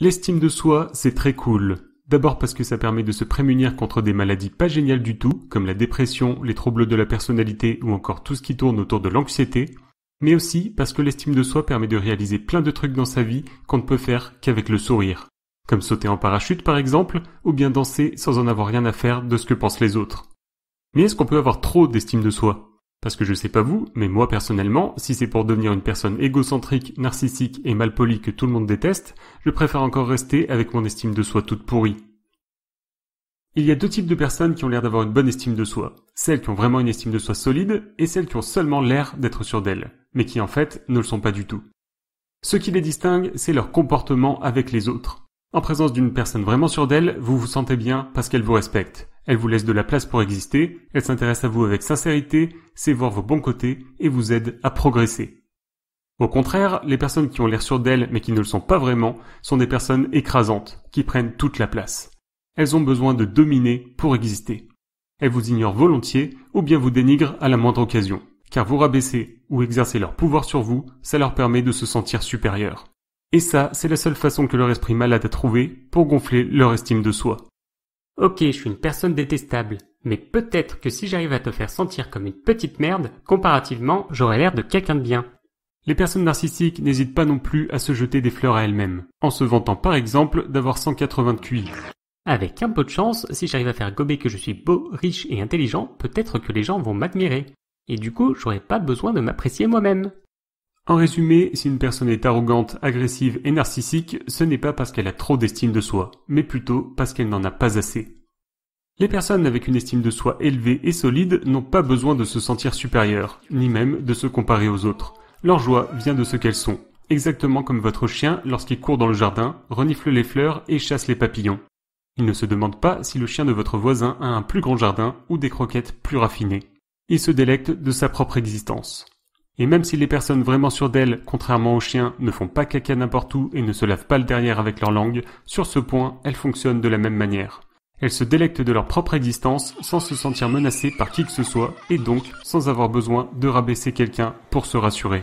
L'estime de soi, c'est très cool. D'abord parce que ça permet de se prémunir contre des maladies pas géniales du tout, comme la dépression, les troubles de la personnalité ou encore tout ce qui tourne autour de l'anxiété, mais aussi parce que l'estime de soi permet de réaliser plein de trucs dans sa vie qu'on ne peut faire qu'avec le sourire, comme sauter en parachute par exemple, ou bien danser sans en avoir rien à faire de ce que pensent les autres. Mais est-ce qu'on peut avoir trop d'estime de soi parce que je sais pas vous, mais moi personnellement, si c'est pour devenir une personne égocentrique, narcissique et malpolie que tout le monde déteste, je préfère encore rester avec mon estime de soi toute pourrie. Il y a deux types de personnes qui ont l'air d'avoir une bonne estime de soi. Celles qui ont vraiment une estime de soi solide et celles qui ont seulement l'air d'être sûres d'elles, mais qui en fait ne le sont pas du tout. Ce qui les distingue, c'est leur comportement avec les autres. En présence d'une personne vraiment sûre d'elle, vous vous sentez bien parce qu'elle vous respecte. Elle vous laisse de la place pour exister, elle s'intéresse à vous avec sincérité, sait voir vos bons côtés et vous aide à progresser. Au contraire, les personnes qui ont l'air sûres d'elles mais qui ne le sont pas vraiment sont des personnes écrasantes, qui prennent toute la place. Elles ont besoin de dominer pour exister. Elles vous ignorent volontiers ou bien vous dénigrent à la moindre occasion, car vous rabaisser ou exercer leur pouvoir sur vous, ça leur permet de se sentir supérieurs. Et ça, c'est la seule façon que leur esprit malade a trouvé pour gonfler leur estime de soi. Ok, je suis une personne détestable, mais peut-être que si j'arrive à te faire sentir comme une petite merde, comparativement, j'aurai l'air de quelqu'un de bien. Les personnes narcissiques n'hésitent pas non plus à se jeter des fleurs à elles-mêmes, en se vantant par exemple d'avoir 180 QI. Avec un peu de chance, si j'arrive à faire gober que je suis beau, riche et intelligent, peut-être que les gens vont m'admirer. Et du coup, j'aurai pas besoin de m'apprécier moi-même. En résumé, si une personne est arrogante, agressive et narcissique, ce n'est pas parce qu'elle a trop d'estime de soi, mais plutôt parce qu'elle n'en a pas assez. Les personnes avec une estime de soi élevée et solide n'ont pas besoin de se sentir supérieures, ni même de se comparer aux autres. Leur joie vient de ce qu'elles sont, exactement comme votre chien lorsqu'il court dans le jardin, renifle les fleurs et chasse les papillons. Il ne se demande pas si le chien de votre voisin a un plus grand jardin ou des croquettes plus raffinées. Il se délecte de sa propre existence. Et même si les personnes vraiment sûres d'elles, contrairement aux chiens, ne font pas caca n'importe où et ne se lavent pas le derrière avec leur langue, sur ce point, elles fonctionnent de la même manière. Elles se délectent de leur propre existence sans se sentir menacées par qui que ce soit et donc sans avoir besoin de rabaisser quelqu'un pour se rassurer.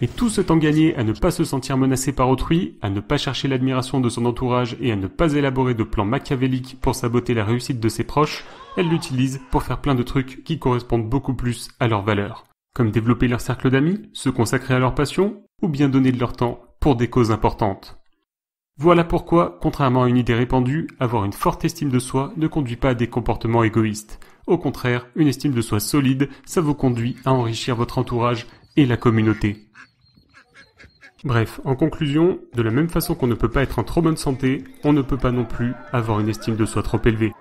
Et tout ce temps gagné à ne pas se sentir menacé par autrui, à ne pas chercher l'admiration de son entourage et à ne pas élaborer de plans machiavéliques pour saboter la réussite de ses proches, elles l'utilisent pour faire plein de trucs qui correspondent beaucoup plus à leur valeur comme développer leur cercle d'amis, se consacrer à leur passion, ou bien donner de leur temps pour des causes importantes. Voilà pourquoi, contrairement à une idée répandue, avoir une forte estime de soi ne conduit pas à des comportements égoïstes. Au contraire, une estime de soi solide, ça vous conduit à enrichir votre entourage et la communauté. Bref, en conclusion, de la même façon qu'on ne peut pas être en trop bonne santé, on ne peut pas non plus avoir une estime de soi trop élevée.